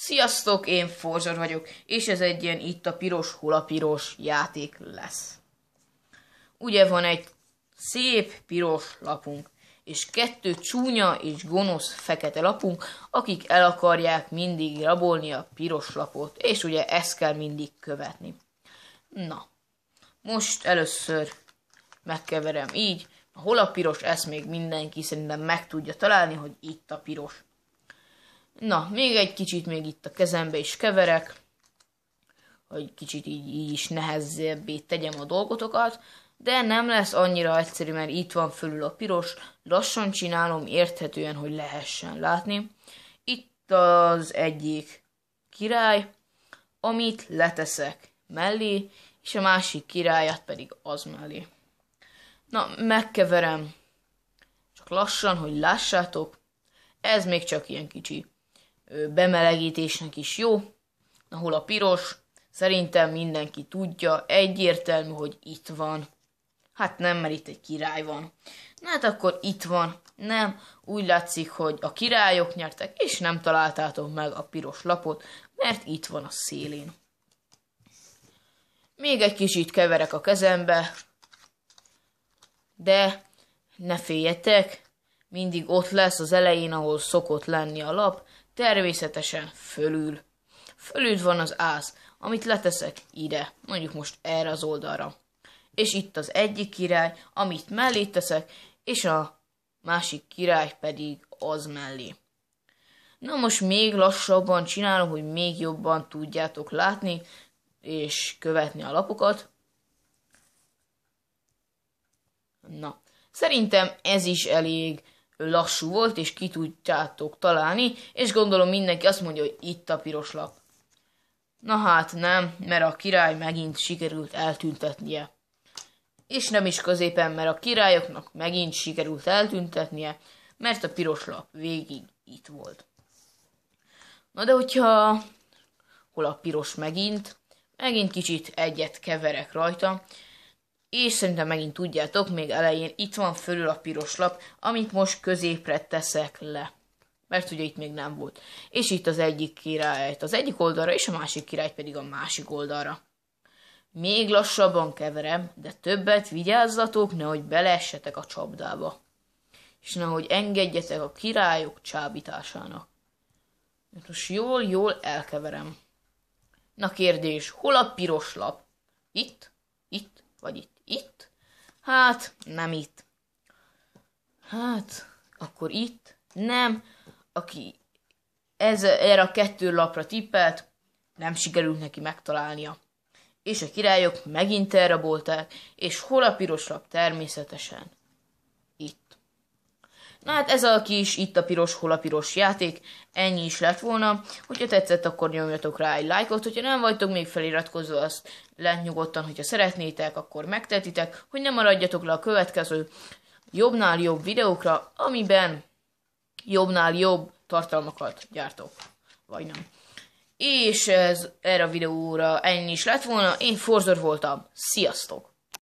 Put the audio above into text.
Sziasztok, én Forzsor vagyok, és ez egy ilyen itt a piros, hol a piros játék lesz. Ugye van egy szép piros lapunk, és kettő csúnya és gonosz fekete lapunk, akik el akarják mindig rabolni a piros lapot, és ugye ezt kell mindig követni. Na, most először megkeverem így, hol a piros, ezt még mindenki szerintem meg tudja találni, hogy itt a piros. Na, még egy kicsit még itt a kezembe is keverek, hogy kicsit így, így is nehezebbé tegyem a dolgotokat, de nem lesz annyira egyszerű, mert itt van fölül a piros, lassan csinálom érthetően, hogy lehessen látni. Itt az egyik király, amit leteszek mellé, és a másik királyát pedig az mellé. Na, megkeverem, csak lassan, hogy lássátok, ez még csak ilyen kicsi bemelegítésnek is jó, ahol a piros, szerintem mindenki tudja, egyértelmű, hogy itt van. Hát nem, mert itt egy király van. Na hát akkor itt van. Nem, úgy látszik, hogy a királyok nyertek, és nem találtátok meg a piros lapot, mert itt van a szélén. Még egy kicsit keverek a kezembe, de ne féljetek, mindig ott lesz az elején, ahol szokott lenni a lap, természetesen fölül. Fölül van az ász, amit leteszek ide, mondjuk most erre az oldalra. És itt az egyik király, amit mellé teszek, és a másik király pedig az mellé. Na most még lassabban csinálom, hogy még jobban tudjátok látni és követni a lapokat. Na, szerintem ez is elég lassú volt, és ki tudjátok találni, és gondolom mindenki azt mondja, hogy itt a piros lap. Na hát nem, mert a király megint sikerült eltüntetnie. És nem is középen, mert a királyoknak megint sikerült eltüntetnie, mert a piros lap végig itt volt. Na de hogyha hol a piros megint, megint kicsit egyet keverek rajta, és szerintem megint tudjátok, még elején itt van fölül a piros lap, amit most középre teszek le. Mert ugye itt még nem volt. És itt az egyik királyt az egyik oldalra, és a másik királyt pedig a másik oldalra. Még lassabban keverem, de többet vigyázzatok, nehogy beleessetek a csapdába. És nehogy engedjetek a királyok csábításának. Most jól-jól elkeverem. Na kérdés, hol a piros lap? Itt? Itt? Vagy itt? Itt? Hát, nem itt. Hát, akkor itt? Nem. Aki ez, erre a kettő lapra tippelt, nem sikerült neki megtalálnia. És a királyok megint elrabolták, és hol a piros lap természetesen? Itt. Na hát ez a kis itt a piros, hol a piros játék, ennyi is lett volna. Hogyha tetszett, akkor nyomjatok rá egy lájkot, hogyha nem vagytok még feliratkozva, azt lent nyugodtan, hogyha szeretnétek, akkor megtetitek, hogy ne maradjatok le a következő jobbnál jobb videókra, amiben jobbnál jobb tartalmakat gyártok, vagy nem. És ez erre a videóra ennyi is lett volna, én Forzor voltam, sziasztok!